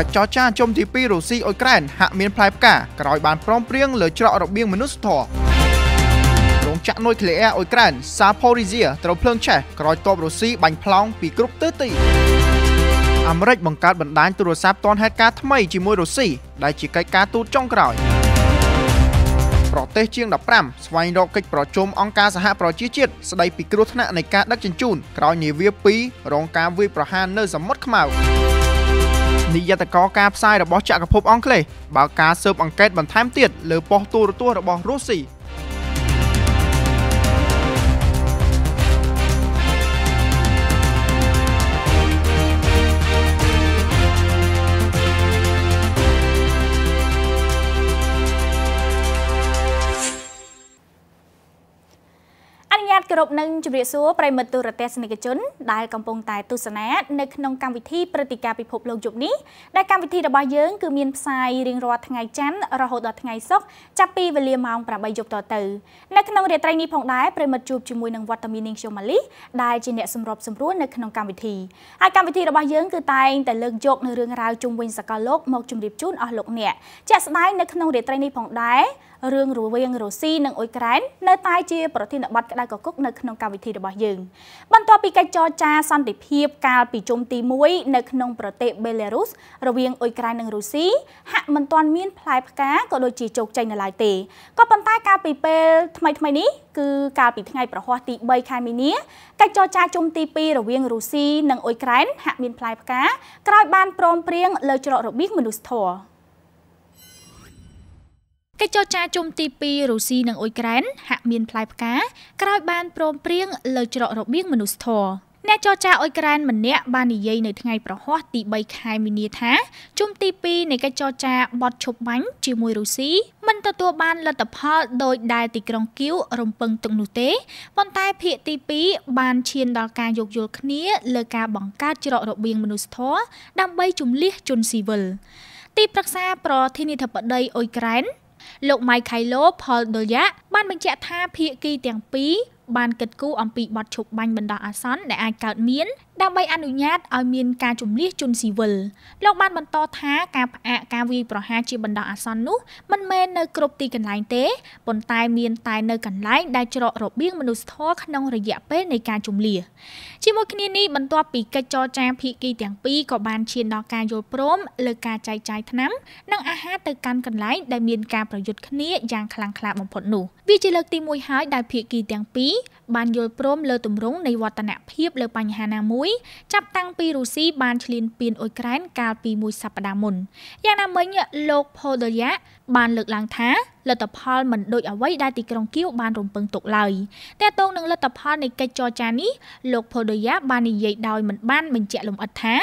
ទឹកចរចាជុំទី2រុស្ស៊ីអ៊ុយក្រែនហាក់មានផ្លែផ្កា ក្រោយបានព្រមព្រៀងលើច្រករបៀងមនុស្សធម៌រោងចក្រនុយក្លេអ៊ែរអ៊ុយក្រែន Zaporizhia ត្រូវភ្លើងឆេះ ក្រោយតបរុស្ស៊ីបាញ់ប្លង់ពីគ្រប់ទិសទីអាមេរិកបង្កើតបណ្ដាញទូរស័ព្ទទាន់ហេតុការណ៍ថ្មីជាមួយរុស្ស៊ីដែលជាកិច្ចការទូតចុងក្រោយប្រទេសជាង15ស្វែងរកកិច្ចប្រជុំអង្គការសហប្រជាជាតិស្ដីពីគ្រោះថ្នាក់នៃការដឹកជញ្ជូនក្រោយនាវា2រងការវាយប្រហារនៅសមុទ្រខ្មៅនិយត្តករការផ្សាយរបស់ចក្រភពអង់គ្លេសបើការស៊ើបអង្កេតបន្ថែមទៀតលើប៉ុស្តិ៍ទូរទស្សន៍របស់រុស្ស៊ីរពនឹងជម្រាបសួរប្រិមិត្តទូរទស្សនិកជន ដែលកំពុងតែទស្សនានៅក្នុងកម្មវិធីព្រឹត្តិការណ៍ពិភពលោកយប់នេះដែលកម្មវិធីរបស់យើងគឺមានផ្សាយរៀងរាល់ថ្ងៃច័ន្ទរហូតដល់ថ្ងៃសុក្រចាប់ពីវេលាម៉ោង8យប់តទៅនៅក្នុងរាត្រីនេះផងដែរប្រិមិត្តជួបជាមួយនឹងវត្តមាននាងខ្ញុំម៉ាលីដែលជាអ្នកសម្របសម្រួលនៅក្នុងកម្មវិធីហើយកម្មវិធីរបស់យើងគឺតែងតែលើកយកនៅរឿងរ៉ាវជុំវិញសកលលោកមកជម្រាបជូនអស់លោកអ្នកជាក់ស្ដែងនៅក្នុងរាត្រីនេះផងដែររឿងរវាងរុស្ស៊ីនិងអ៊ុយក្រែននៅតែជា ប្រធានបទក្តៅកគុកនៅក្នុងកម្មវិធីរបស់យើងបន្ទាប់ពីកិច្ចចរចាសន្តិភាពកាលពីជុំទី1នៅក្នុងប្រទេសបេឡារុសរវាងអ៊ុយក្រែននិងរុស្ស៊ីហាក់មិនទាន់មានផ្លែផ្កាក៏ដូចជាជោគជ័យនៅឡើយទេក៏ប៉ុន្តែកាលពីពេលថ្មីថ្មីនេះគឺកាលពីថ្ងៃប្រហ័សទី3ខែមីនាកិច្ចចរចាជុំទី2រវាងរុស្ស៊ីនិងអ៊ុយក្រែនហាក់មានផ្លែផ្កាក្រោយបានព្រមព្រៀងលើច្រករបៀងមនុស្សធម៌កិច្ចចរចាជុំទី2រុស្ស៊ីនិងអ៊ុយក្រែនហាក់មានផ្លែផ្កាក្រោយបានព្រមព្រៀងលើច្រករបៀងមនុស្សធម៌អ្នកចរចាអ៊ុយក្រែនម្នាក់បាននិយាយនៅថ្ងៃប្រហ័សទី3ខែមីនាថាជុំទី2នៃកិច្ចចរចាបត់ឈប់បាញ់ជាមួយរុស្ស៊ីមិនទទួលបានលទ្ធផលដោយដែលទីក្រុងគៀវរំពឹងទុកនោះទេប៉ុន្តែភាគទី2បានឈានដល់ការយោគយល់គ្នាលើការបង្កើតច្រករបៀងមនុស្សធម៌ដើម្បីជំលះជនស៊ីវិលទីប្រឹក្សាប្រធានាធិបតីអ៊ុយក្រែនលោក Mike Kylo Paul Doya បាន បញ្ជាក់ថាភាគីទាំងពីរបានគិតគូរអំពីបទឈប់បាញ់បណ្ដោះអាសន្នដែលអាចកើតមានដើម្បីអនុញ្ញាតឲ្យមានការជំនះជនស៊ីវិលលោកបានបន្តថាការផ្អាកការវាយប្រហារជាបណ្ដោះអាសន្ននោះមិនមែននៅគ្រប់ទីកន្លែងទេប៉ុន្តែមានតែនៅកន្លែងដែលច្រករបៀងមនុស្សធម៌ក្នុងរយៈពេលនៃការជំនះជាមួយគ្នានេះបន្ទាប់ពីកិច្ចចរចាភាគីទាំងពីរក៏បានឈានដល់ការយល់ព្រមលើការចែកចាយថ្នាំនិងអាហារទៅកាន់កន្លែងដែលមានការប្រយុទ្ធគ្នាយ៉ាងខ្លាំងក្លាបំផុតនោះវាជាលើកទី1ហើយដែលភាគីទាំងពីរនេះបានយល់ព្រមលើទម្រង់នៃវឌ្ឍនភាពលើបញ្ហាណាមួយចាប់តាំងពីរុស្ស៊ីបានឈ្លានពានអ៊ុយក្រែនកាលពីមួយសប្តាហ៍មុនយ៉ាងណាមិញលោកផូដលយ៉ាបានលើកឡើងថាលទ្ធផលមិនដូចអ្វីដែលទីក្រុងគៀវបានរំពឹងទុកឡើយតែតងនឹងលទ្ធផលនៃកិច្ចចរចានេះលោកផូដលយ៉ាបាននិយាយដោយមិនបានបញ្ជាក់លម្អិតថា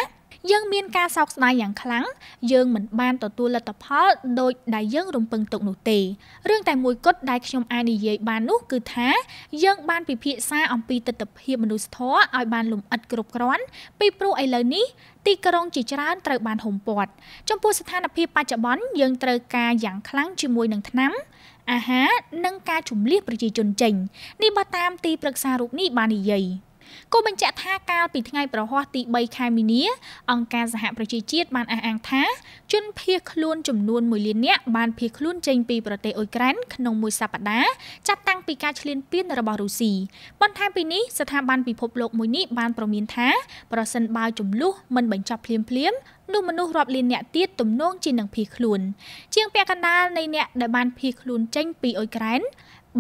យើងមានការសោកស្ដាយយ៉ាងខ្លាំងយើងមិនបានទទួលលទ្ធផលដោយដែលយើងរំពឹងទុកនោះទេរឿងតែមួយគត់ដែលខ្ញុំអាចនិយាយបាននោះគឺថាយើងបានពិភាក្សាអំពីទស្សនវិជ្ជាមនុស្សធម៌ឲ្យបានលម្អិតគ្រប់គ្រាន់ពីព្រោះឥឡូវនេះទីក្រុងជាច្រើនត្រូវបានហុំព័ទ្ធចំពោះស្ថានភាពបច្ចុប្បន្នយើងត្រូវការយ៉ាងខ្លាំងជាមួយនឹងថ្នាំ អាហារនិងការជំលះប្រជាជនចេញនេះបើតាមទីប្រឹក្សារូបនេះបាននិយាយ។គូបញ្ជាក់ថាកាលពីថ្ងៃប្រហ័សទី3ខែមីនាអង្គការសហប្រជាជាតិបានអះអាងថាជនភៀសខ្លួនចំនួន1លាននាក់បានភៀសខ្លួនចេញពីប្រទេសអ៊ុយក្រែនក្នុងមួយសប្តាហ៍ចាប់តាំងពីការឈ្លានពានរបស់រុស្ស៊ីបន្ថែមពីនេះស្ថាប័នពិភពលោកមួយនេះបានប្រមានថាប្រសិនបើចំនួនមិនបញ្ចប់ភ្លាមភ្លាមនោះមនុស្សរាប់លានអ្នកទៀតទំនងជានឹងភៀសខ្លួន ជាងពាក់កណ្ដាលនៃអ្នកដែលបានភៀសខ្លួនចេញពីអ៊ុយក្រែន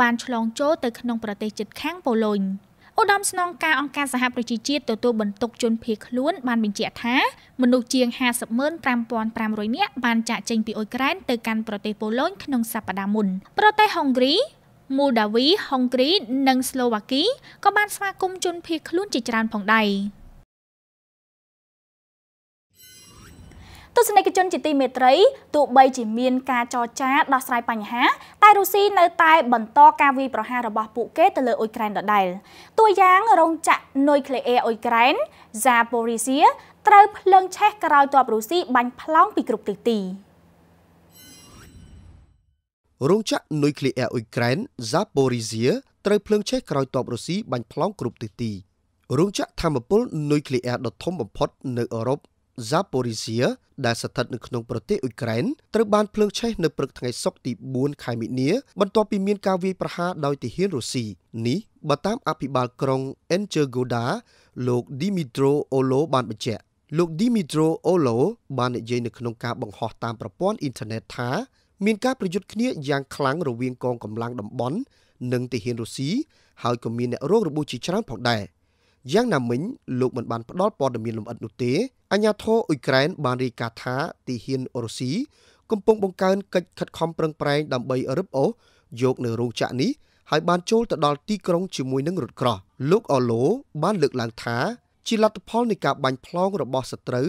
បានឆ្លងចូលទៅក្នុងប្រទេសជិតខាងប៉ូឡូញ។ឧត្តមស្នងការអង្គការសហប្រជាជាតិទទួលបន្ទុកជនភៀសខ្លួនបានបញ្ជាក់ថាមនុស្សជាង505500នាក់បានចាក់ចេញពីអ៊ុយក្រែនទៅកាន់ប្រទេសប៉ូឡូញក្នុងសប្តាហ៍មុនប្រទេសហុងគ្រី មូដាវីហុងគ្រីនិងស្លូវ៉ាគីក៏បានស្វាគមន៍ជនភៀសខ្លួនជាច្រើនផងដែរទស្សនិកជនជាទីមេត្រីទោះបីជាមានការចរចាដោះស្រាយបញ្ហា តែរុស្ស៊ីនៅតែបន្តការវាយប្រហាររបស់ពួកគេទៅលើអ៊ុយក្រែនដដែលតួយ៉ាងរោងចក្រនុយក្លេអ៊ែរអ៊ុយក្រែន Zaporizhia ត្រូវភ្លើងឆេះក្រោយទ័ពរុស្ស៊ីបាញ់ប្លង់ពីគ្រប់ទិសទីរោងចក្រនុយក្លេអ៊ែរអ៊ុយក្រែន Zaporizhia ត្រូវភ្លើងឆេះក្រោយទ័ពរុស្ស៊ីបាញ់ប្លង់គ្រប់ទិសទីរោងចក្រធម្មពលនុយក្លេអ៊ែរដ៏ធំបំផុតនៅអឺរ៉ុប Zaporizhia ដែលស្ថិតនៅក្នុងប្រទេសអ៊ុយក្រែនត្រូវបានភ្លើងឆេះនៅព្រឹកថ្ងៃសុក្រទី4ខែមិនិនាបន្ទាប់ពីមានការវាយប្រហារដោយ ទាហានរុស្ស៊ីនេះបើតាមអភិបាលក្រុង Enchergoda លោក Dimitro Olo បានបញ្ជាក់លោក Dimitro Olo បាននិយាយនៅក្នុងការបង្ហោះតាមប្រព័ន្ធអ៊ីនធឺណិតថាមានការប្រយុទ្ធគ្នាយ៉ាងខ្លាំងរវាងកងកម្លាំងតំបន់និងទាហានរុស្ស៊ីហើយក៏មានអ្នករងរបួសជាច្រើនផងដែរ។យ៉ាងណាមិញលោកមិនបានផ្ដល់ព័ត៌មានលម្អិតនោះទេអញ្ញាធរអ៊ុយក្រែន បានរាយការណ៍ថាទីហ៊ានរុស្ស៊ីកំពុងបង្កើនកិច្ចខិតខំប្រឹងប្រែងដើម្បីរឹបអូសយកនៅរោងចក្រនេះហើយបានចូលទៅដល់ទីក្រុងជាមួយនឹងរថក្រោះលោកអូឡូបាន លើកឡើងថាជាលទ្ធផលនៃការបាញ់ផ្លងរបស់សត្រូវ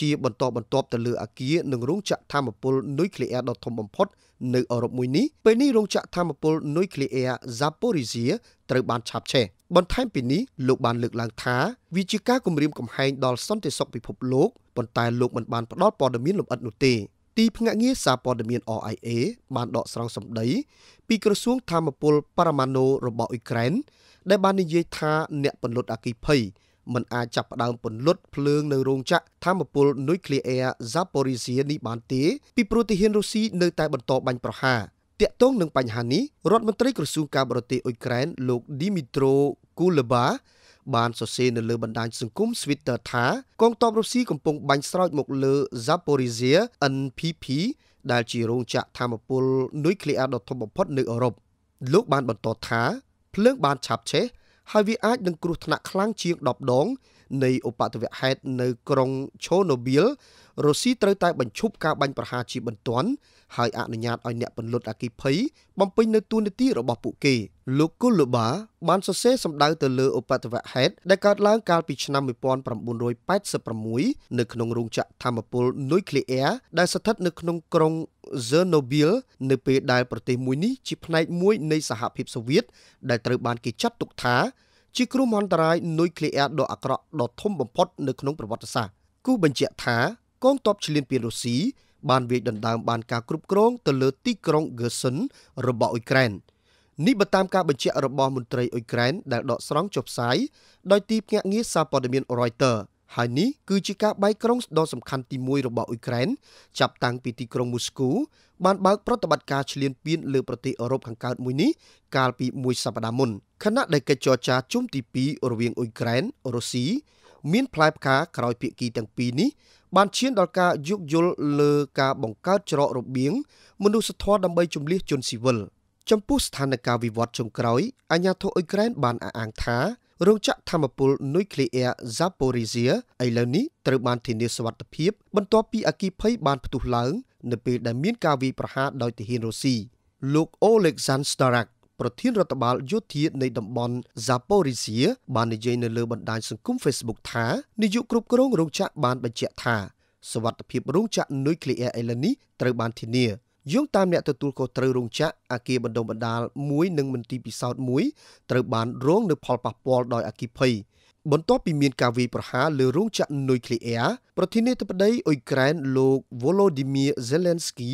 ជាបន្តបន្ទាប់ទៅលើអាគារនិងរោងចក្រធម្មពលនុយក្លេអ៊ែរដ៏ធំបំផុត នៅអឺរ៉ុបមួយនេះពេលនេះរោងចក្រធម្មពលនុយក្លេអ៊ែរ Zaporizhia ត្រូវបាន ឆាបឆេះបន្ថែមពីនេះលោកបានលើកឡើងថាវាជាការគំរាមកំហែងដល់សន្តិសុខពិភពលោកប៉ុន្តែលោកមិនបានផ្ដល់ព័ត៌មានលម្អិតនោះទេទីភ្នាក់ងារសារព័ត៌មាន RIA បានដកស្រង់សម្ដីពីក្រសួងធម្មពលប៉ារ៉ាម៉ាណូរបស់អ៊ុយក្រែនដែលបាននិយាយថាអ្នកពន្លត់អគិភ័យមិនអាចចាប់ផ្ដើមពន្លត់ភ្លើងនៅរោងចក្រធម្មពលនុយក្លេអ៊ែរ Zaporizhia នេះបានទេ ពីព្រោះទាហានរុស្ស៊ីនៅតែបន្តបាញ់ប្រហារតាក់ទងនឹងបញ្ហានេះរដ្ឋមន្ត្រីក្រសួងការបរទេសអ៊ុយក្រែនលោក Dmytro Kuleba បានសរសេរនៅលើបណ្ដាញសង្គម Twitter ថាកងទ័ពរុស្ស៊ីកំពុងបាញ់ស្រោចមកលើ Zaporizhia NPP ដែលជារោងចក្រធម្មពលនុយក្លេអ៊ែរដ៏ធំបំផុតនៅអឺរ៉ុបលោកបានបន្តថាភ្លើងបានឆាបឆេះហើយវាអាចនឹងគ្រោះថ្នាក់ខ្លាំងជាង10ដងនៃឧបទ្ទវហេតុនៅក្រុងឈូណូប៊ីលរុស្ស៊ីត្រូវតែបញ្ឈប់ការបាញ់ប្រហារជាបន្ទាន់ហើយអនុញ្ញាតឲ្យអ្នកពន្លត់អគិភ័យបំពេញនៅទួនាទីរបស់ពួកគេលោកគុលលូបាបានសរសេរសម្ដៅទៅលើឧបទ្ទវហេតុដែលកើតឡើងកាលពីឆ្នាំ1986នៅក្នុងរោងចក្រធម្មពលនុយក្លេអ៊ែរដែលស្ថិតនៅក្នុងក្រុង Chernobyl នៅពេលដែលប្រទេសមួយនេះជាផ្នែកមួយនៃសហភាពសូវៀតដែលត្រូវបានគេចាត់ទុកថាជាគ្រោះមហន្តរាយនុយក្លេអ៊ែរដ៏អាក្រក់ដ៏ធំបំផុតនៅក្នុងប្រវត្តិសាស្ត្រគូបញ្ជាក់ថាកងទ័ពឈ្លានពានរុស្ស៊ីបានវាយដណ្ដើមបានការគ្រប់គ្រងទៅលើទីក្រុង Gerson របស់អ៊ុយក្រែននេះបើតាមការបញ្ជាក់របស់មន្ត្រីអ៊ុយក្រែនដែលដកស្រង់ចុះផ្សាយដោយទីភ្នាក់ងារសារព័ត៌មាន Reuters ហើយនេះគឺជាការបែកក្រុងដ៏សំខាន់ទី1របស់អ៊ុយក្រែនចាប់តាំងពីទីក្រុងមូស្គូបានបើកប្រតិបត្តិការឈ្លានពានលើប្រទេសអឺរ៉ុបខាងកើតមួយនេះកាលពីមួយសប្តាហ៍មុនខណៈដែលកិច្ចចរចាជុំទី2រវាងអ៊ុយក្រែនរុស្ស៊ីមានផ្លែផ្កាក្រោយភាគីទាំងពីរនេះ បានឈានដល់ការយោគយល់លើការបង្កើតច្រករបៀងមនុស្សធម៌ដើម្បីជំលះជនស៊ីវិលចំពោះស្ថានភាពវិវត្តចុងក្រោយអាញាធិបតេយ្យអ៊ុយក្រែនបានអះអាងថារោងចក្រធម្មពលនុយក្លេអ៊ែរ Zaporizhia ឥឡូវនេះត្រូវបានធានាសុវត្ថិភាព បន្ទាប់ពីអគ្គិភ័យបានផ្ទុះឡើងនៅពេលដែលមានការវាយប្រហារដោយទាហានរុស្ស៊ីលោក Oleksandr Starak ប្រធានរដ្ឋបាលយោធានៃតំបន់ Zaporizhia បាននិយាយនៅលើបណ្ដាញសង្គម Facebook ថានាយកគ្រប់គ្រងរោងចក្របានបញ្ជាក់ថាសុវត្ថិភាពរោងចក្រនុយក្លេអ៊ែរឥឡូវនេះត្រូវបានធានាយោងតាមអ្នកទទួលខុសត្រូវរោងចក្រអគារបណ្ដុំបណ្ដាលមួយនិងមន្ទីរពិសោធន៍មួយត្រូវបានរងនៅផលប៉ះពាល់ដោយអគិភ័យបន្ទាប់ពីមានការវាយប្រហារលើរោងចក្រនុយក្លេអ៊ែរប្រធានាធិបតីអ៊ុយក្រែនលោក Volodymyr Zelensky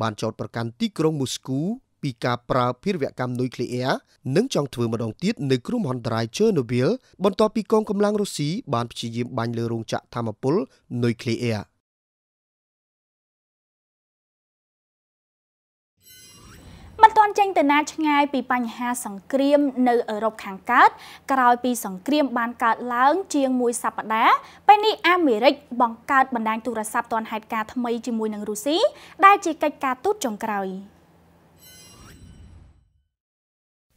បានចោទប្រកាន់ទីក្រុងមូស្គូពីការប្រើភារវកម្មនុយក្លេអ៊ែរនិងចង់ធ្វើម្ដងទៀតនៅគ្រោះមហន្តរាយ Chernobyl បន្ទាប់ពីកងកម្លាំងរុស្ស៊ីបានព្យាយាមបាញ់លើរោងចក្រធម្មពលនុយក្លេអ៊ែរ។មិនទាន់ចេញទៅណាឆ្ងាយពីបញ្ហាសង្គ្រាមនៅអឺរ៉ុបខាងកើតក្រោយពីសង្គ្រាម បានកើតឡើង ជាងមួយសប្តាហ៍ពេលនេះអាមេរិក បង្កើតបណ្ដាញទូរស័ព្ទទាន់ហេតុការណ៍ថ្មីជាមួយនឹងរុស្ស៊ីដែលជាកិច្ចការទូតចុងក្រោយ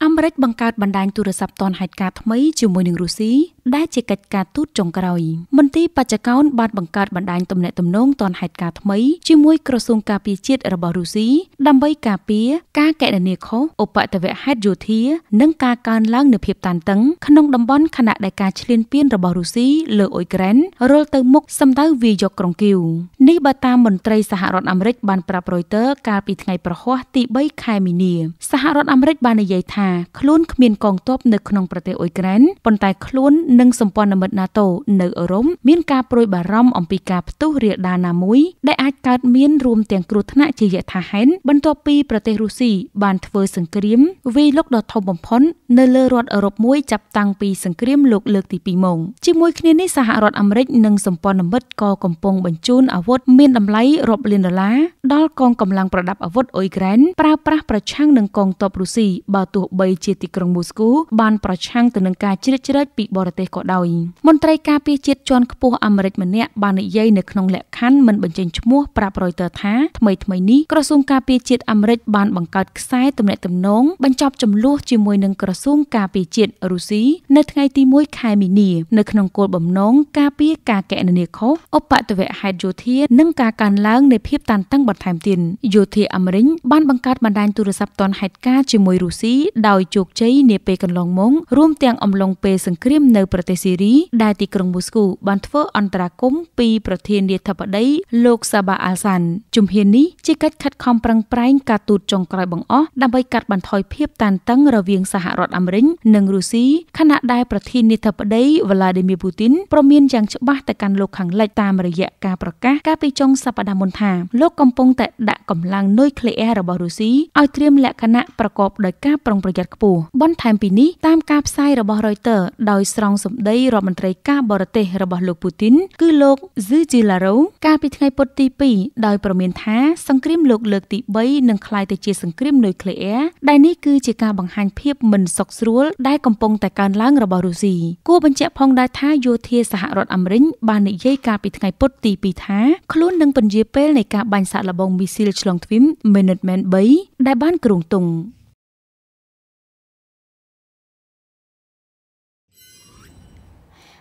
អាមេរិកបង្កើតបណ្ដាញទូរស័ព្ទទាន់ហេតុការណ៍ថ្មីជាមួយនឹងរុស្ស៊ីដែលជាកិច្ចការទូតចុងក្រោយមន្ទីរបច្ចកោនបានបង្កើតបណ្ដាញទំនាក់ទំនងទាន់ហេតុការណ៍ថ្មីជាមួយក្រសួងការពារជាតិរបស់រុស្ស៊ីដើម្បីការពារការកណនាខុសឧបតវហេតុយោធានិងការកើនឡើងនៃភាពតានតឹង ក្នុងតំបន់ខណៈដែលការឈ្លានពានរបស់រុស្ស៊ីលើអ៊ុយក្រែនរុលទៅមុខសម្ដៅវាយកក្រុងគីវនេះបើតាមមន្ត្រីសហរដ្ឋអាមេរិកបាន ប្រាប់ Reuters កាលពីថ្ងៃប្រហ័សទី3ខែមីនាសហរដ្ឋអាមេរិកបាននិយាយថាខ្លួនគ្មានកងទ័ពនៅក្នុងប្រទេសអ៊ុយក្រែនប៉ុន្តែខ្លួននិងសម្ព័ន្ធមិត្ត NATO នៅអឺរ៉ុបមានការព្រួយបារម្ភអំពីការផ្ទុះរាលដាលណាមួយ ដែលអាចកើតមានរួមទាំងគ្រោះថ្នាក់ជាយថាហេតុបន្ទាប់ពីប្រទេសរុស្ស៊ីបានធ្វើសង្គ្រាមវាយលុកដ៏ធំបំផុត នៅលើរដ្ឋអឺរ៉ុបមួយចាប់តាំងពីសង្គ្រាមលោកលើកទី2មកជាមួយគ្នានេះសហរដ្ឋអាមេរិកនិងសម្ព័ន្ធមិត្តក៏កំពុងបញ្ជូនអាវុធមានតម្លៃរាប់លានដុល្លារដល់កងកម្លាំងប្រដាប់អាវុធអ៊ុយក្រែនប្រើប្រាស់ប្រឆាំងនឹងកងទ័ពរុស្ស៊ីបើទោះបីជាទីក្រុងមូស្គូបានប្រឆាំងទៅនឹងការជ្រៀតជ្រែកពីបរទេសក៏ដោយមន្ត្រីការពារជាតិជាន់ខ្ពស់អាមេរិកម្នាក់បាននិយាយនៅក្នុងលក្ខខណ្ឌមិនបញ្ចេញឈ្មោះប្រាប់ Reuters ថាថ្មីថ្មីនេះក្រសួងការពារជាតិអាមេរិកបានបង្កើតខ្សែទំនាក់ទំនង បញ្ចប់ចំនួនជាមួយនឹងក្រសួងការពារជាតិរុស្ស៊ីនៅថ្ងៃទី1ខែមីនានៅក្នុងគោលបំណងការពារការកណនាខុសឧបតវហេតុយោធានិងការកើនឡើងនៃភាពតានតឹងបន្ថែមទៀតយោធាអាមេរិកបានបង្កើតបណ្ដាញទូរស័ព្ទទាន់ហេតុការណ៍ជាមួយរុស្ស៊ីដោយជោគជ័យនាពេលកន្លងមករួមទាំងអំឡុងពេលសង្គ្រាមនៅប្រទេសសេរីដែលទីក្រុងមូស្គូបានធ្វើអន្តរាគមន៍ពីប្រធានាធិបតីលោកសាបាអាល់សាន់ជំហាននេះជាកិច្ចខិតខំប្រឹងប្រែងការទូតចុងក្រោយបង្អស់ដើម្បីកាត់បន្ថយភាពតានតឹងរវាងសហរដ្ឋអាមេរិកនិងរុស្ស៊ីខណៈដែលប្រធានាធិបតី វ្លាឌីមៀពូទីនប្រមានយ៉ាងច្បាស់ទៅកាន់លោកខាងលិចតាមរយៈការប្រកាសកាលពីចុងសប្តាហ៍មុនថាលោកកំពុងតែដាក់កម្លាំងនុយក្លេអ៊ែររបស់រុស្ស៊ីឲ្យត្រៀមលក្ខណៈប្រកបដោយការប្រុងប្រយ័ត្នខ្ពស់បន្ថែមពីនេះតាមការផ្សាយរបស់ Reuters ដោយស្រង់សម្ដីរដ្ឋមន្ត្រីការបរទេសរបស់លោកពូទីន គឺលោកស៊ឺជីឡារ៉ូកាលពីថ្ងៃពុធទី2ដោយប្រមានថាសង្គ្រាមលោក លើកទី3នឹងក្លាយទៅជាសង្គ្រាមនុយក្លេអ៊ែរដែលនេះគឺជាការបង្ហាញភាពមិនសុខស្រួលដែលកំពុងតែកើនឡើងរបស់រុស្ស៊ីគួរបញ្ជាក់ផងដែរថាយោធាសហរដ្ឋអាមេរិកបាននិយាយកាលពីថ្ងៃពុធទី2ថាខ្លួននឹងពន្យាពេលនៃការបាញ់សាកល្បងមីស៊ីលឆ្លងទ្វីប Minuteman 3ដែលបានគ្រោងទង់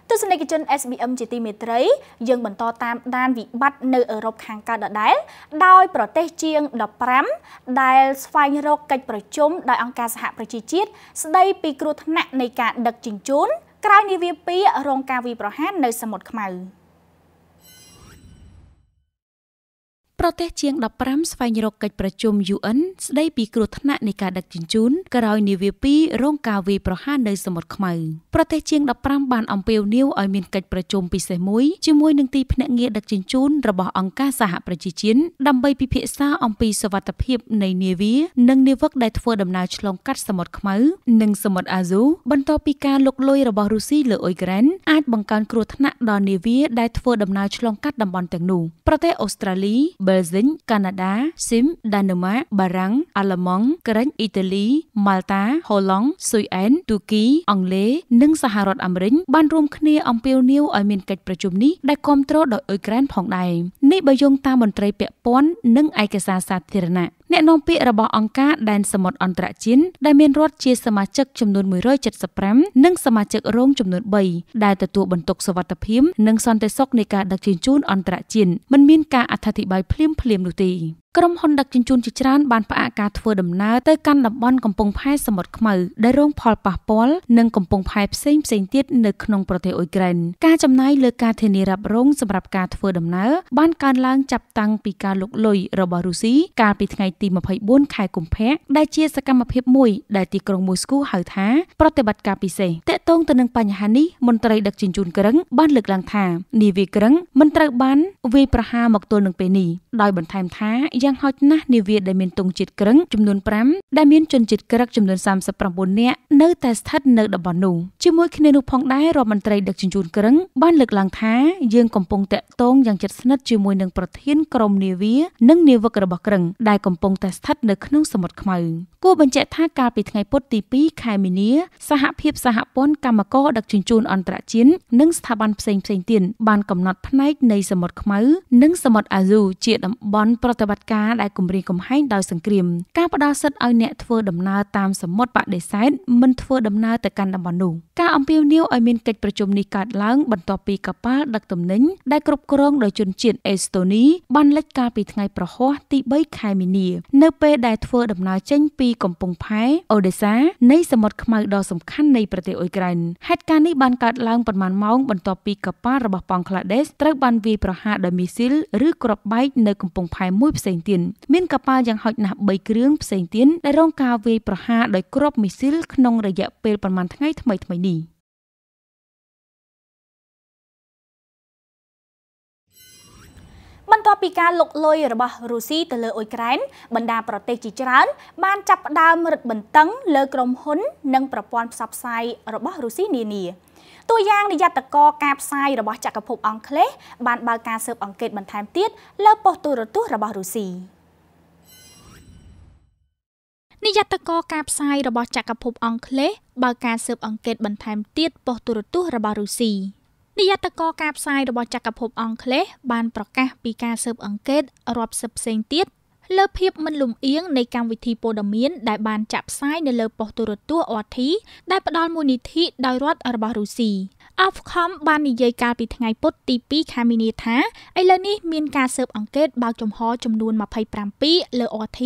ទស្សនិកជន SBM ជាទីមេត្រីយើងបន្តតាមដានវិបត្តិនៅអឺរ៉ុបខាងកើតដដែលដោយ ប្រទេសជាង15ដែល ស្វែងរកកិច្ចប្រជុំដោយអង្គការសហប្រជាជាតិស្ដីពីគ្រោះថ្នាក់នៃការដឹកជញ្ជូនក្រោយនាវាពីររងការវាយប្រហារនៅសមុទ្រខ្មៅ។ប្រទេសជាង15ស្វែងរកកិច្ចប្រជុំ UN ស្ដីពីគ្រោះថ្នាក់នៃការដឹកជញ្ជូនក្រោយនាវាពីររងការវាយប្រហារនៅសមុទ្រខ្មៅប្រទេសជាង15បានអំពាវនាវឲ្យមានកិច្ចប្រជុំពិសេសមួយជាមួយនឹងទីភ្នាក់ងារដឹកជញ្ជូនរបស់អង្គការសហប្រជាជាតិដើម្បីពិភាក្សាអំពីសវត្ថិភាពនៃនាវា និងនាវិកដែលធ្វើដំណើរឆ្លងកាត់សមុទ្រខ្មៅនិងសមុទ្រអាហ្សូបន្ទាប់ពីការលុកលុយរបស់រុស្ស៊ីលើអ៊ុយក្រែនអាចបង្កើនគ្រោះថ្នាក់ដល់នាវាដែលធ្វើដំណើរឆ្លងកាត់តំបន់ទាំងនោះប្រទេសអូស្ត្រាលី Belgium កាណាដា Sim ដាណឺម៉ាបារាំងអាល្លឺម៉ង់ក្រិចអ៊ីតាលី ម៉ាល់តាហូឡង់ស៊ុយអែនទូគីអង់គ្លេសនិងសហរដ្ឋអាមេរិកបានរួមគ្នាអំពាវនាវឲ្យមានកិច្ចប្រជុំនេះដែលគ្រប់គ្រងដោយអ៊ុយក្រែនផងដែរនេះបើយោងតាមមន្ត្រីពាក់ព័ន្ធនិងឯកសារសាធារណៈអ្នកនាំពាក្យរបស់អង្គការដែនសមុទ្រអន្តរជាតិដែលមានរដ្ឋជាសមាជិកចំនួន175និងសមាជិករងចំនួន3ដែលទទួលបន្ទុកសវត្ថិភាពនិងសន្តិសុខនៃការដឹកជញ្ជូនអន្តរជាតិមិនមានការអត្ថាធិប្បាយភ្លាមៗនោះទេក្រុមហ៊ុនដឹកជញ្ជូនជាច្រើនបានផ្អាកការធ្វើដំណើរទៅកាន់តំបន់កំពង់ផែសមុទ្រខ្មៅដែលរងផលប៉ះពាល់និងកំពង់ផែផ្សេងផ្សេងទៀតនៅក្នុងប្រទេសអ៊ុយក្រែនការចំណាយលើការធានារ៉ាប់រងសម្រាប់ការធ្វើដំណើរបានកើនឡើងចាប់តាំងពីការលុកលុយរបស់រុស្ស៊ីកាលពីថ្ងៃទី24ខែកុម្ភៈដែលជាសកម្មភាពមួយដែលទីក្រុងមូស្គូហៅថាប្រតិបត្តិការពិសេសតកតងទៅនឹងបញ្ហានេះមន្ត្រីដឹកជញ្ជូនក្រឹងបានលើកឡើងថានាវាក្រឹងមិនត្រូវបានវាយប្រហារមកទល់នឹងពេលនេះដោយបន្ថែមថាយ៉ាយ៉ាងហោចណាស់នាវាដែលមានទង់ជាតិក្រឹងចំនួន5ដែលមានជនជាតិក្រឹកចំនួន39នាក់នៅតែស្ថិតនៅតំបន់នោះជាមួយគ្នានោះផងដែររដ្ឋមន្ត្រីដឹកជញ្ជូនក្រឹងបានលើកឡើងថាយើងកំពុងតាក់ទងយ៉ាងជិតស្និទ្ធជាមួយនឹងប្រធានក្រមនាវានិងនាវិករបស់ក្រឹងដែលកំពុងតែស្ថិតនៅក្នុងសមុទ្រខ្មៅគួរបញ្ជាក់ថាកាលពីថ្ងៃពុធទី2ខែមីនា សហភាពសហព័ន្ធកម្មករដឹកជញ្ជូនអន្តរជាតិនិងស្ថាប័នផ្សេងផ្សេងទៀតបានកំណត់ផ្នែកនៃសមុទ្រខ្មៅ និងសមុទ្រអាស៊ូជាតំបន់ប្រតិបត្តិការដែលគម្រាមកំហែងដោយសង្គ្រាមការផ្ដល់សិទ្ធិឲ្យអ្នកធ្វើដំណើរតាមសមុទ្របដិសេធមិនធ្វើដំណើរទៅកាន់តំបន់នោះការអំពាវនាវឲ្យមានកិច្ចប្រជុំនេះកើតឡើងបន្ទាប់ពីកប៉ាល់ដឹកទំនិញដែលគ្រប់គ្រងដោយជនជាតិអេស្តូនីបានលេចកាលពីថ្ងៃប្រហ័សទី3ខែមីនា នៅពេលដែលធ្វើដំណើរចេញពីកំពង់ផែអូដេសានៃសមុទ្រខ្មៅដ៏សំខាន់នៃប្រទេសអ៊ុយក្រែនហេតុការណ៍នេះបានកើតឡើងប្រមាណម៉ោងបន្ទាប់ពីកប៉ាល់របស់បង់ក្លាដេសត្រូវបានវាយប្រហារដោយមីស៊ីលឬគ្រាប់បែកនៅកំពង់ផែមួយផ្សេងងទៀតមានកប៉ាល់យ៉ាងហោចណាស់3គ្រឿងផ្សេងទៀតដែលរងការវាយប្រហារដោយគ្រាប់មីស៊ីលក្នុងរយៈពេលប្រមាណថ្ងៃថ្មីៗនេះបន្ទាប់ពីការលុកលុយរបស់រុស្ស៊ីទៅលើអ៊ុយក្រែនបណ្ដាប្រទេសជាច្រើនបានចាប់ផ្ដើមរឹតបន្តឹង លើក្រុមហ៊ុននិងប្រព័ន្ធផ្សព្វផ្សាយរបស់រុស្ស៊ីនានា។តួយ៉ាងនាយត្តករការផ្សាយរបស់ចក្រភពអង់គ្លេសបានបើកការស៊ើបអង្កេតបន្ថែមទៀតលើប៉ុស្តិ៍ទូរទស្សន៍របស់រុស្ស៊ីនាយត្តករការផ្សាយរបស់ចក្រភពអង់គ្លេសបើកការស៊ើបអង្កេតបន្ថែមទៀតប៉ុស្តិ៍ទូរទស្សន៍របស់រុស្ស៊ីនាយត្តករការផ្សាយរបស់ចក្រភពអង់គ្លេសបានប្រកាសពីការស៊ើបអង្កេតរាប់សិបផ្សេងទៀតលើភាពមិនលំអៀងនៃកម្មវិធីព័ត៌មានដែលបានចាក់ផ្សាយនៅលើប៉ុស្តិ៍ទូរទស្សន៍ RT ដែលផ្ដល់មូលនិធិដោយរដ្ឋរបស់រុស្ស៊ី។ Ofcom បាននិយាយកាលពីថ្ងៃពុធទី2ខែមីនាថាឥឡូវនេះមានការស៊ើបអង្កេតបើកចំហចំនួន27លើ OT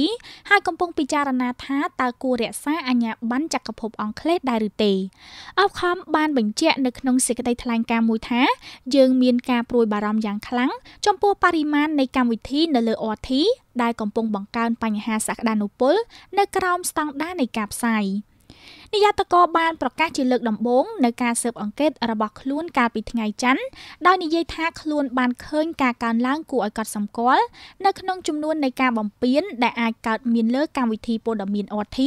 ហើយកំពុងពិចារណាថាតើគួររក្សាអាជ្ញាប័ណ្ណចក្រភព អង់គ្លេសដែរឬទេ Ofcom បានបញ្ជាក់នៅក្នុងសេចក្តីថ្លែងការណ៍មួយថាយើងមានការព្រួយបារម្ភយ៉ាងខ្លាំងចំពោះបរិមាណនៃកម្មវិធី នៅលើ OT ដែលកំពុងបង្កើនបញ្ហាសក្តានុពល នៅក្រោមស្តង់ដារនៃការផ្សាយ។នាយកតកបានប្រកាសជាលើកដំបូងនៅការស៊ើបអង្កេតរបស់ខ្លួនកាលពីថ្ងៃច័ន្ទដោយនិយាយថាខ្លួនបានឃើញការកើនឡើងគួរឲ្យកត់សម្គាល់នៅក្នុងចំនួននៃការបំពេញដែលអាចកើតមានលើកម្មវិធីព័ត៌មាន RT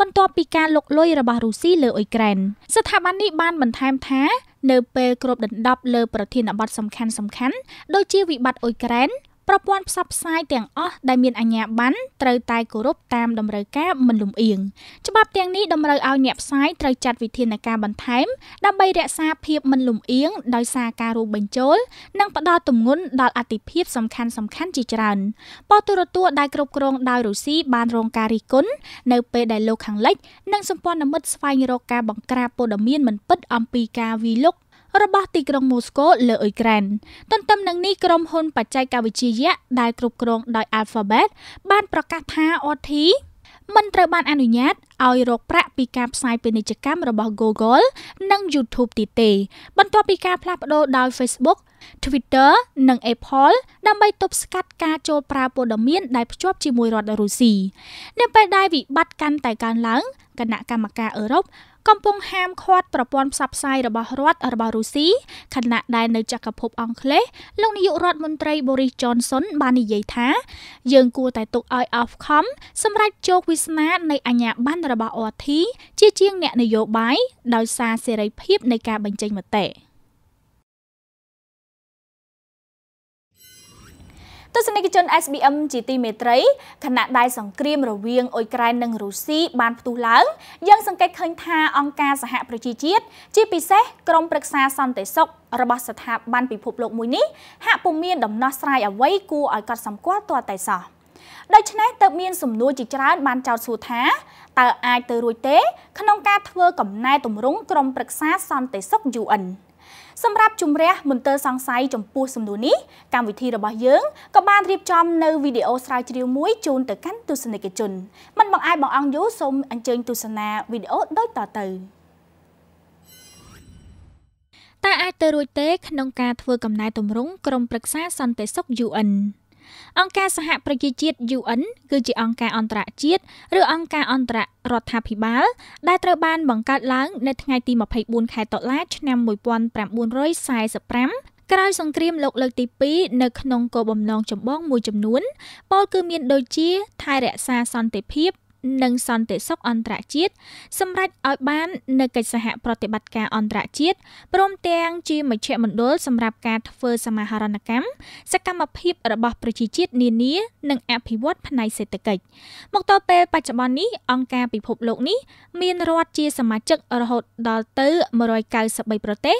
បន្ទាប់ពីការលុកលុយរបស់រុស្ស៊ីលើអ៊ុយក្រែនស្ថាប័ននេះបានបន្ថែមថានៅពេលគ្របដណ្ដប់លើប្រធានបទសំខាន់ៗដូចជាវិបត្តិអ៊ុយក្រែនប្រព័ន្ធផ្សព្វផ្សាយទាំងអស់ដែលមានអាជ្ញាប័ណ្ណត្រូវតែគោរពតាមតម្រូវការមិនលំអៀងច្បាប់ទាំងនេះតម្រូវឲ្យអ្នកផ្សាយត្រូវចាត់វិធានការបន្ថែមដើម្បីរក្សាភាពមិនលំអៀងដោយសារការរួមបញ្ចូល និងផ្ដល់ទម្ងន់ដល់អតិភិបសំខាន់សំខាន់ជាច្រើនប៉ុស្តិ៍ទូរទស្សន៍ដែលគ្រប់គ្រងដោយរុស្ស៊ីបានរងការរិះគន់នៅពេលដែលលោកខាងលិចនិងសម្ព័ន្ធមិត្តស្វែងរកការបង្ក្រាបព័ត៌មានមិនពិតអំពីការវាយលុករបស់ទីក្រុងមូស្គូលើអ៊ុយក្រែនទន្ទឹមនឹងនេះក្រុមហ៊ុន បច្ចេកវិទ្យាយៈដែលគ្រប់គ្រងដោយ Alphabet បានប្រកាសថា OT មិនត្រូវបានអនុញ្ញាតឲ្យរកប្រាក់ពីការផ្សាយពាណិជ្ជកម្មរបស់ Google និង YouTube ទៀតទេបន្ទាប់ពីការផ្លាស់ប្ដូរដោយ Facebook Twitter និង Apple ដើម្បីទប់ស្កាត់ការចូលប្រើព័ត៌មាន ដែលភ្ជាប់ជាមួយរដ្ឋរុស្ស៊ីនៅពេលដែលវិបត្តិកាន់តែកើនឡើងគណៈកម្មការអឺរ៉ុបកំពុងហាមឃាត់ប្រព័ន្ធផ្សព្វផ្សាយរបស់រដ្ឋរបស់រុស្ស៊ីខណៈដែលនៅចក្រភពអង់គ្លេសលោកនាយករដ្ឋមន្ត្រី Boris Johnson បាននិយាយថា យើងគួរតែទុកឲ្យ Ofcom សម្រេចជោគវាសនា នៃអាញាប័ណ្ណរបស់ RT ជាជាងអ្នកនយោបាយដោយសារសេរីភាពនៃការបញ្ចេញមតិ។ទស្សនិកជន SBM ជាទីមេត្រីខណៈដែលសង្គ្រាមរវាងអ៊ុយក្រែននិងរុស្ស៊ីបាន ផ្ទុះឡើង យើងសង្កេតឃើញថាអង្គការសហប្រជាជាតិជាពិសេសក្រមប្រឹក្សាសន្តិសុខរបស់ស្ថាប័នពិភពលោក មួយនេះហាក់ពុំមានដំណោះស្រាយអ្វីគួរឲ្យកត់សម្គាល់ទាល់តែសោះដូច្នេះទើបមានសំណួរជាច្រើនបានចោទសួរថាតើអាចទៅរួចទេ ក្នុងការធ្វើកំណែទម្រង់ក្រមប្រឹក្សាសន្តិសុខ UN សម្រាប់ជំរះមន្ទិលសង្ស័យចំពោះសំណួរនេះកម្មវិធីរបស់យើងក៏បានរៀបចំនៅវីដេអូស្រាវជ្រាវមួយជូនទៅកាន់ទស្សនិកជន មិនបង្អាយបងអង្គយូសូមអញ្ជើញទស្សនាវីដេអូដូចតទៅតើអាចទៅរួចទេក្នុងការធ្វើកំណែតម្រង់ក្រុមប្រឹក្សាសន្តិសុខ UN អង្គការសហប្រជាជាតិ UN គឺជាអង្គការអន្តរជាតិឬអង្គការអន្តររដ្ឋាភិបាលដែលត្រូវបានបង្កើតឡើងនៅថ្ងៃទី24ខែតុលាឆ្នាំ1945ក្រោយសង្គ្រាមលោកលើកទី2នៅក្នុងគោលបំណងចម្បងមួយចំនួនពលគឺមានដូចជា ថែរក្សាសន្តិភាពនិងសន្តិសុខអន្តរជាតិសម្រាប់ឲ្យបាននៅកិច្ចសហប្រតិបត្តិការអន្តរជាតិព្រមទាំង ជាមជ្ឈមណ្ឌលសម្រាប់ការធ្វើសមាហរណកម្មសកម្មភាពរបស់ប្រជាជាតិនានានិងអភិវឌ្ឍផ្នែកសេដ្ឋកិច្ចមកដល់ពេលបច្ចុប្បន្ននេះអង្គការពិភពលោកនេះមានរដ្ឋជាសមាជិករហូតដល់ទៅ193ប្រទេស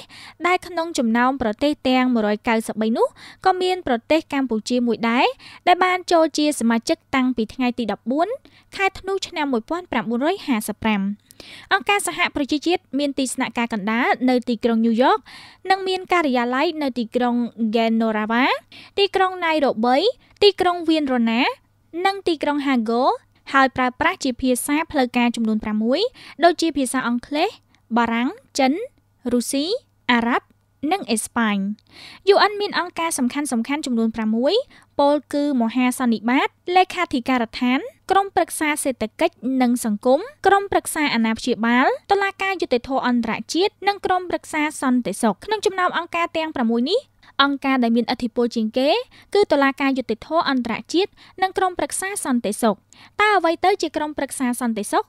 ដែលក្នុងចំណោមប្រទេសទាំង193នោះក៏មានប្រទេសកម្ពុជាមួយដែរដែលបានចូលជា សមាជិកតាំងពីថ្ងៃទី14ខែធ្នូនោះឆ្នាំ1955អង្គការសហប្រជាជាតិមានទីស្នាក់ការកណ្ដាលនៅទីក្រុងញូវយ៉កនិងមានការិយាល័យនៅ ទីក្រុងហ្គេណូរ៉ាវ៉ាទីក្រុងណៃរូបីទីក្រុងវៀនរ៉ូណា និងទីក្រុងហាហ្គោហើយប្រើប្រាស់ជាភាសាផ្លូវការចំនួន6ដូចជាភាសាអង់គ្លេសបារាំងចិនរុស្ស៊ីអារ៉ាប់និងអេស្ប៉ាញ UN មានអង្គការសំខាន់សំខាន់ចំនួន6ពោលគឺមហាសន្និបាតលេខាធិការដ្ឋានក្រមប្រឹក្សាសេដ្ឋកិច្ចនិងសង្គមក្រមប្រឹក្សាអាណាព្យាបាលតុលាការយុតិធធអន្តរជាតិនិងក្រមប្រឹក្សាសន្តិសុខក្នុងចំណោមអង្គការទាំង6នេះអង្គការដែលមានឥទ្ធិពលជាងគេគឺតុលាការយុតិធធអន្តរជាតិនិងក្រមប្រឹក្សាសន្តិសុខតើអ្វីទៅជាក្រមប្រឹក្សាសន្តិសុខ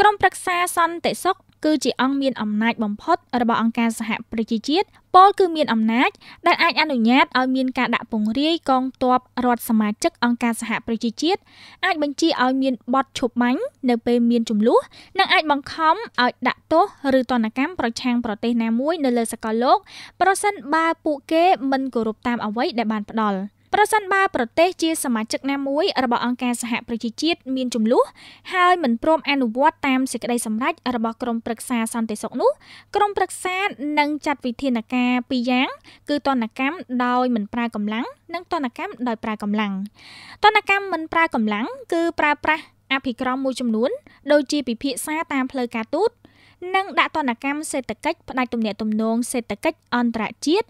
ក្រមប្រឹក្សាសន្តិសុខគឺជាអង្គមានអំណាចបំផុតរបស់អង្គការសហប្រជាជាតិពលគឺមានអំណាចដែលអាចអនុញ្ញាតឲ្យមានការដាក់ពង្រាយកងទ័ពរដ្ឋសមាជិកអង្គការសហប្រជាជាតិអាចបញ្ជាឲ្យមានបទឈប់បាញ់នៅពេលមានចំនួននិងអាចបង្ខំឲ្យដាក់ទោសឬទណ្ឌកម្មប្រឆាំងប្រទេសណាមួយនៅលើសកលលោកប្រសិនបើពួកគេមិនគោរពតាមអ្វីដែលបានផ្ដល់។ប្រសិនបើប្រទេសជាសមាជិកណាមួយរបស់អង្គការសហប្រជាជាតិមានចំនួនហើយមិនព្រមអនុវត្តតាមសេចក្តីសម្រេចរបស់ក្រុមប្រឹក្សាសន្តិសុខនោះក្រុមប្រឹក្សានឹងចាត់វិធានការពីរយ៉ាងគឺទណ្ឌកម្មដោយមិនប្រើកម្លាំង និងទណ្ឌកម្មដោយប្រើកម្លាំងទណ្ឌកម្មមិនប្រើកម្លាំង គឺប្រើប្រាស់អភិក្រមមួយចំនួន ដូចជាពិភាក្សាតាមផ្លូវការទូតនិងដាក់ទណ្ឌកម្មសេដ្ឋកិច្ចផ្ដាច់ទំនាក់ទំនង សេដ្ឋកិច្ចអន្តរជាតិ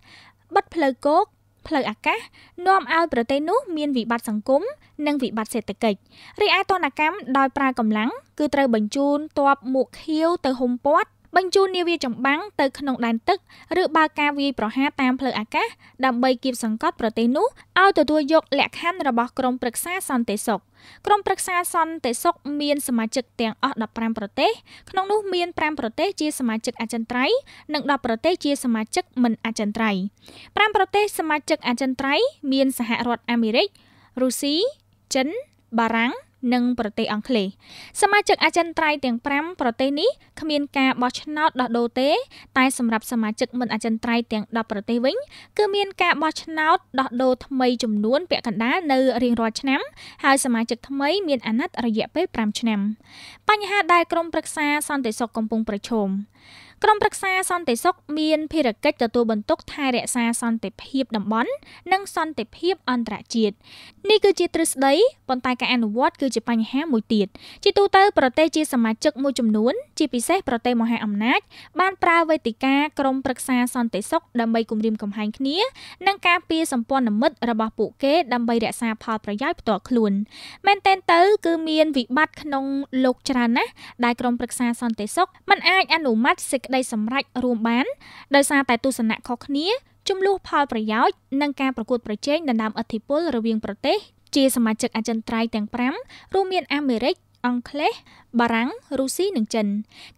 បិទផ្លូវគោកផ្លូវអាកាស នាំឲ្យប្រទេសនោះមានវិបត្តិសង្គមនិងវិបត្តិសេដ្ឋកិច្ចរីឯទណ្ឌកម្មដោយប្រើកម្លាំងគឺត្រូវបញ្ជូនទ័ពមួកខៀវទៅហុំព័ទ្ធបញ្ជូននាវាចម្បាំងទៅក្នុងដែនទឹកឬបើកការវាយប្រហារតាមផ្លូវអាកាសដើម្បីគៀបសង្កត់ប្រទេសនោះឲ្យទទួលយកលក្ខខណ្ឌរបស់ក្រមប្រឹក្សាសន្តិសុខក្រមប្រឹក្សាសន្តិសុខមានសមាជិកទាំងអស់15ប្រទេសក្នុងនោះមាន5ប្រទេសជាសមាជិកអចិន្ត្រៃយ៍និង10ប្រទេសជាសមាជិកមិនអចិន្ត្រៃយ៍5ប្រទេសសមាជិកអចិន្ត្រៃយ៍មានសហរដ្ឋអាមេរិករុស្ស៊ីចិនបារាំងនិងប្រទេសអង់គ្លេសសមាជិកអចិន្ត្រៃយ៍ទាំង5ប្រទេសនេះគ្មានការបោះឆ្នោតដោះដូរទេតែសម្រាប់សមាជិកមិនអចិន្ត្រៃយ៍ទាំង10ប្រទេសវិញគឺមានការបោះឆ្នោតដោះដូរថ្មីចំនួន ពាក់កណ្ដាលនៅរៀងរាល់ឆ្នាំហើយសមាជិកថ្មីមានអាណត្តិរយៈពេល5ឆ្នាំ បញ្ហាដែលក្រមប្រឹក្សាសន្តិសុខកំពុងប្រឈមក្រុមប្រឹក្សាសន្តិសុខមាន ភារកិច្ចទទួលបន្ទុក ថែរក្សាសន្តិភាពតំបន់និងសន្តិភាពអន្តរជាតិនេះគឺជាទ្រឹស្ដីប៉ុន្តែការអនុវត្តគឺជាបញ្ហាមួយទៀតជាទូទៅ ប្រទេសជាសមាជិកមួយចំនួន ជាពិសេសប្រទេសមហាអំណាចបានប្រើវេទិកាក្រុមប្រឹក្សាសន្តិសុខដើម្បីគម្រាមកំហែងគ្នានិងការពារសម្ព័ន្ធមិត្តរបស់ពួកគេដើម្បីរក្សាផលប្រយោជន៍ផ្ទាល់ខ្លួនមែនទែនទៅ គឺមានវិបត្តិក្នុងលោកច្រើនណាស់ដែលក្រុមប្រឹក្សាសន្តិសុខមិនអាចអនុម័តសេចក្តីសម្រេចរួមបានដោយសារតែទស្សនៈខុសគ្នាចំនួនផលប្រយោជន៍និងការប្រកួតប្រជែងដណ្ដើមអធិបុលរវាងប្រទេសជាសមាជិកអចិន្ត្រៃយ៍ទាំង5រួមមានអាមេរិក អង់គ្លេសបារាំងរុស្ស៊ីនិងចិន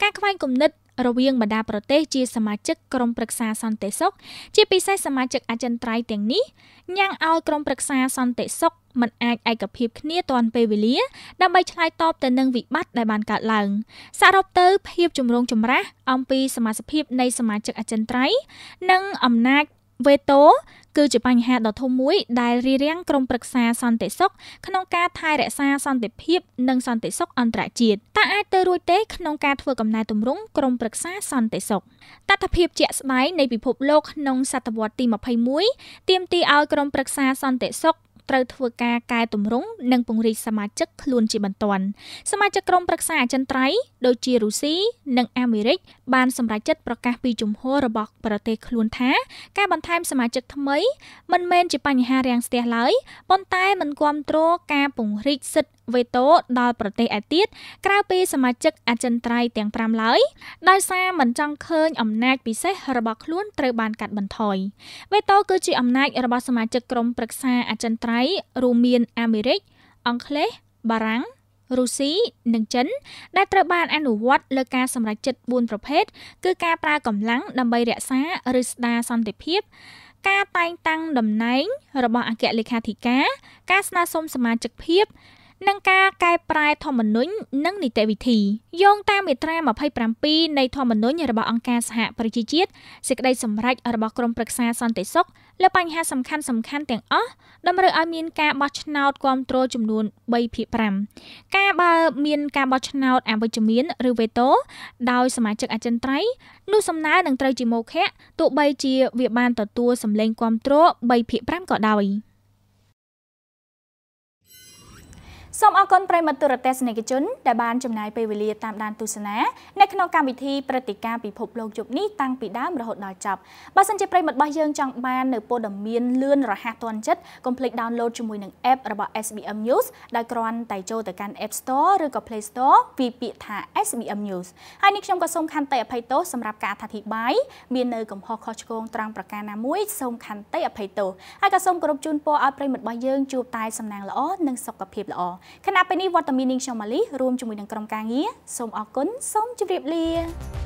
ការខ្វែងគំនិតរវាងបណ្ដាប្រទេសជាសមាជិកក្រុមប្រឹក្សាសន្តិសុខជាពិសេសសមាជិកអចិន្ត្រៃយ៍ទាំងនេះញ៉ាំងឲ្យក្រុមប្រឹក្សាសន្តិសុខមិនអាចឯកភាពគ្នាទាន់ពេលវេលាដើម្បីឆ្លើយតបទៅនឹងវិបត្តិដែលបានកើតឡើងសរុបទៅភាពជំរងចម្រាស់អំពីសមាជិកភាពនៃ សមាជិកអចិន្ត្រៃយ៍និងអំណាចវេតូគឺជាបញ្ហាដ៏ធំមួយដែលរារាំងក្រុមប្រឹក្សាសន្តិសុខក្នុងការថែរក្សាសន្តិភាពនិងសន្តិសុខអន្តរជាតិតើអាចទៅរួចទេក្នុងការធ្វើកំណែទម្រង់ក្រុមប្រឹក្សាសន្តិសុខតថភាពជាក់ស្ដែងនៃពិភពលោកក្នុងសតវត្សទី21ទាមទារឲ្យក្រុមប្រឹក្សាសន្តិសុខត្រូវធ្វើការកែតម្រង់និងពង្រីកសមាជិកខ្លួនជាបន្ទាន់សមាជិកក្រុមប្រឹក្សាអចិន្ត្រៃយ៍ដូចជារុស្ស៊ីនិងអាមេរិកបានសម្រេចចិត្តប្រកាសពីជំហររបស់ប្រទេសខ្លួនថាការបន្ថែមសមាជិកថ្មីមិនមែនជាបញ្ហារាំងស្ទះឡើយប៉ុន្តែមិនគ្រប់គ្រងការពង្រីកសិទ្ធិវេតូដល់ប្រទេសឯទៀតក្រៅពីសមាជិកអចិន្ត្រៃយ៍ទាំង5ឡើយដោយសារមិនចង់ឃើញអំណាចពិសេសរបស់ខ្លួនត្រូវបានកាត់បន្ថយវេតូគឺជាអំណាចរបស់សមាជិកក្រុមប្រឹក្សាអចិន្ត្រៃយ៍រួមមានអាមេរិកអង់គ្លេសបារាំងរុស្ស៊ីនិងចិនដែលត្រូវបានអនុវត្តលើការសម្រេចចិត្ត4ប្រភេទគឺការប្រើកម្លាំងដើម្បីរក្សាឬស្ដារសន្តិភាព ការតែងតាំងតំណែងរបស់អគ្គលេខាធិការ ការស្នើសុំសមាជិកភាពនិងការកែប្រែធម្មនុញ្ញនិងនីតិវិធីយោងតាមមាត្រា27នៃធម្មនុញ្ញរបស់អង្គការសហប្រជាជាតិសេចក្តីសម្រេចរបស់ក្រុមប្រឹក្សាសន្តិសុខលើបញ្ហាសំខាន់សំខាន់ទាំងអស់តម្រូវឲ្យមានការបោះឆ្នោតគ្រប់គ្រងចំនួន3ភាគ5ការបើមានការបោះឆ្នោតអវិជ្ជមានឬវេតូដោយសមាជិកអចិន្ត្រៃយ៍នោះសំណើនឹងត្រូវជាមោឃៈទោះបីជាវាបានទទួលសម្លេងគ្រប់គ្រង3ភាគ5ក៏ដោយ។សូមអរគុណប្រិមត្តទូរទស្សនិកជនដែលបានចំណាយពេលវេលាតាមដានទស្សនានៅក្នុងកម្មវិធីព្រឹត្តិការណ៍ពិភពលោកយប់នេះតាំងពីដើមរហូតដល់ចប់បើសិនជាប្រិមត្តរបស់យើងចង់បាននៅព័ត៌មានលឿនរហ័សទាន់ចិត្តកុំភ្លេច download ជាមួយនឹង app របស់ SBM News ដោយគ្រាន់តែចូលទៅកាន់ App Store ឬក៏ Play Store ពីពាក្យថា SBM News ហើយនេះខ្ញុំក៏សូមខន្តីអភ័យទោសសម្រាប់ការអត្ថាធិប្បាយមាននៅកំហុសខុសឆ្គងត្រង់ប្រការណាមួយសូមខន្តីអភ័យទោសហើយក៏សូមគោរពជូនពរឲ្យប្រិមត្តរបស់យើងជួបតែសំណាងល្អនិងសុខភាពល្អខណៈពេលនេះវត្តមាននាងខ្ញុំម៉ាលីរួមជាមួយនឹងក្រុមការងារសូមអរគុណសូមជម្រាបលា